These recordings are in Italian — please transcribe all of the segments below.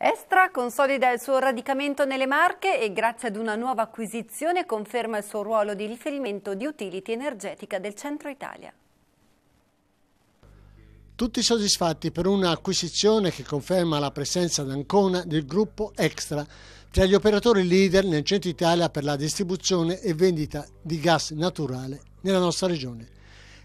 Estra consolida il suo radicamento nelle Marche e grazie ad una nuova acquisizione conferma il suo ruolo di riferimento di utility energetica del centro Italia. Tutti soddisfatti per un'acquisizione che conferma la presenza ad Ancona del gruppo Extra tra gli operatori leader nel centro Italia per la distribuzione e vendita di gas naturale nella nostra regione.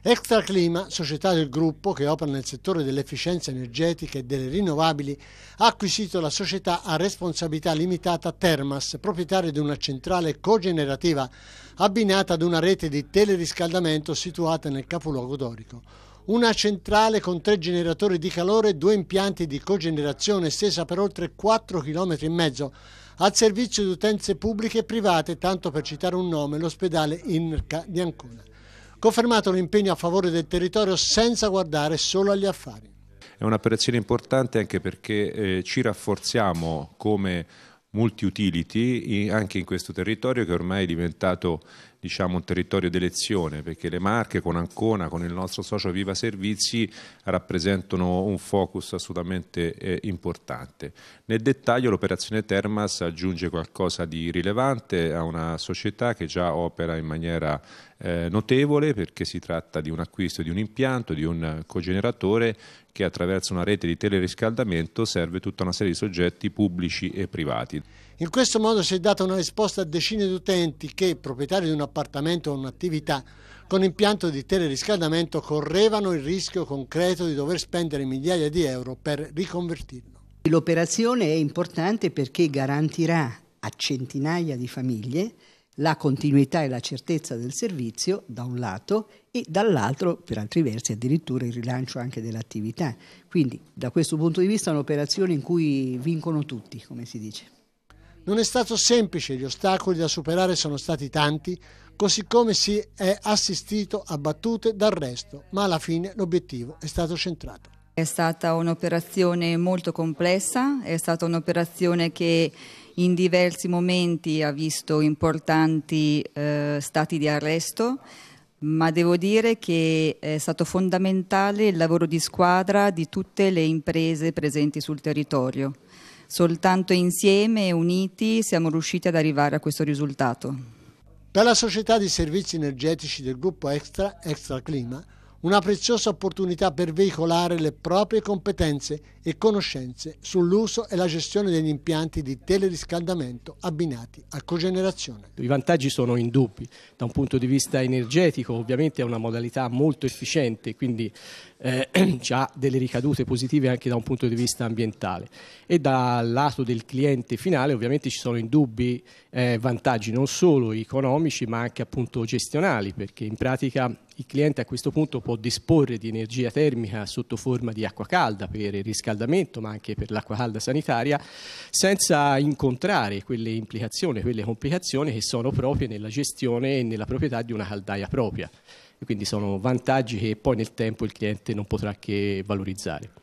Extraclima, società del gruppo che opera nel settore dell'efficienza energetica e delle rinnovabili, ha acquisito la società a responsabilità limitata Termas, proprietaria di una centrale cogenerativa abbinata ad una rete di teleriscaldamento situata nel capoluogo dorico. Una centrale con tre generatori di calore e due impianti di cogenerazione stesa per oltre 4 km e mezzo al servizio di utenze pubbliche e private, tanto per citare un nome, l'ospedale Inca di Ancona confermato l'impegno a favore del territorio senza guardare solo agli affari. È un'operazione importante anche perché eh, ci rafforziamo come multi-utility anche in questo territorio che ormai è diventato diciamo, un territorio d'elezione perché le Marche con Ancona, con il nostro socio Viva Servizi rappresentano un focus assolutamente eh, importante. Nel dettaglio l'operazione Termas aggiunge qualcosa di rilevante a una società che già opera in maniera eh, notevole perché si tratta di un acquisto di un impianto, di un cogeneratore che attraverso una rete di teleriscaldamento serve tutta una serie di soggetti pubblici e privati. In questo modo si è data una risposta a decine di utenti che, proprietari di una appartamento o un'attività con impianto di teleriscaldamento correvano il rischio concreto di dover spendere migliaia di euro per riconvertirlo. L'operazione è importante perché garantirà a centinaia di famiglie la continuità e la certezza del servizio da un lato e dall'altro, per altri versi, addirittura il rilancio anche dell'attività. Quindi da questo punto di vista è un'operazione in cui vincono tutti, come si dice. Non è stato semplice, gli ostacoli da superare sono stati tanti, così come si è assistito a battute dal resto, ma alla fine l'obiettivo è stato centrato. È stata un'operazione molto complessa, è stata un'operazione che in diversi momenti ha visto importanti eh, stati di arresto, ma devo dire che è stato fondamentale il lavoro di squadra di tutte le imprese presenti sul territorio. Soltanto insieme e uniti siamo riusciti ad arrivare a questo risultato. Per la società di servizi energetici del gruppo Extra, Extra Clima, una preziosa opportunità per veicolare le proprie competenze e conoscenze sull'uso e la gestione degli impianti di teleriscaldamento abbinati a cogenerazione. I vantaggi sono indubbi, da un punto di vista energetico ovviamente è una modalità molto efficiente, quindi eh, ha delle ricadute positive anche da un punto di vista ambientale e dal lato del cliente finale ovviamente ci sono indubbi eh, vantaggi non solo economici ma anche appunto gestionali perché in pratica il cliente a questo punto può disporre di energia termica sotto forma di acqua calda per il riscaldamento, ma anche per l'acqua calda sanitaria, senza incontrare quelle implicazioni, quelle complicazioni che sono proprie nella gestione e nella proprietà di una caldaia propria. E quindi sono vantaggi che poi nel tempo il cliente non potrà che valorizzare.